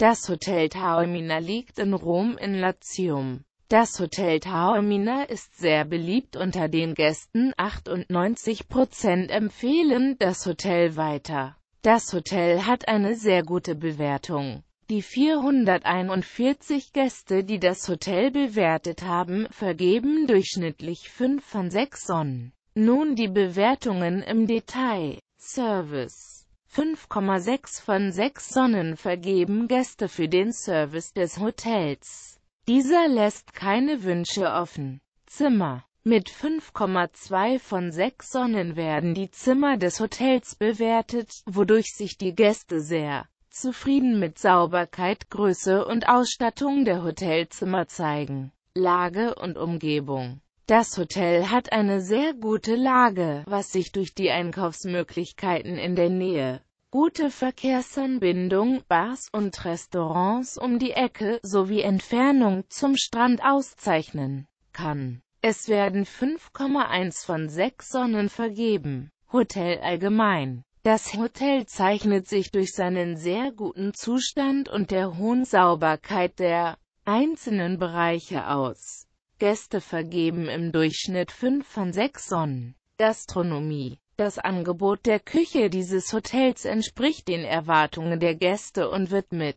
Das Hotel Taormina liegt in Rom in Latium. Das Hotel Taormina ist sehr beliebt unter den Gästen, 98% empfehlen das Hotel weiter. Das Hotel hat eine sehr gute Bewertung. Die 441 Gäste, die das Hotel bewertet haben, vergeben durchschnittlich 5 von 6 Sonnen. Nun die Bewertungen im Detail. Service 5,6 von 6 Sonnen vergeben Gäste für den Service des Hotels. Dieser lässt keine Wünsche offen. Zimmer mit 5,2 von 6 Sonnen werden die Zimmer des Hotels bewertet, wodurch sich die Gäste sehr zufrieden mit Sauberkeit, Größe und Ausstattung der Hotelzimmer zeigen. Lage und Umgebung das Hotel hat eine sehr gute Lage, was sich durch die Einkaufsmöglichkeiten in der Nähe, gute Verkehrsanbindung, Bars und Restaurants um die Ecke sowie Entfernung zum Strand auszeichnen kann. Es werden 5,1 von 6 Sonnen vergeben. Hotel allgemein. Das Hotel zeichnet sich durch seinen sehr guten Zustand und der hohen Sauberkeit der einzelnen Bereiche aus. Gäste vergeben im Durchschnitt 5 von 6 Sonnen. Gastronomie das Angebot der Küche dieses Hotels entspricht den Erwartungen der Gäste und wird mit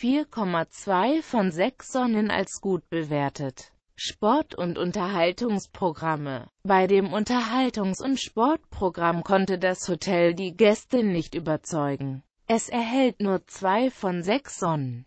4,2 von 6 Sonnen als gut bewertet. Sport- und Unterhaltungsprogramme Bei dem Unterhaltungs- und Sportprogramm konnte das Hotel die Gäste nicht überzeugen. Es erhält nur 2 von 6 Sonnen.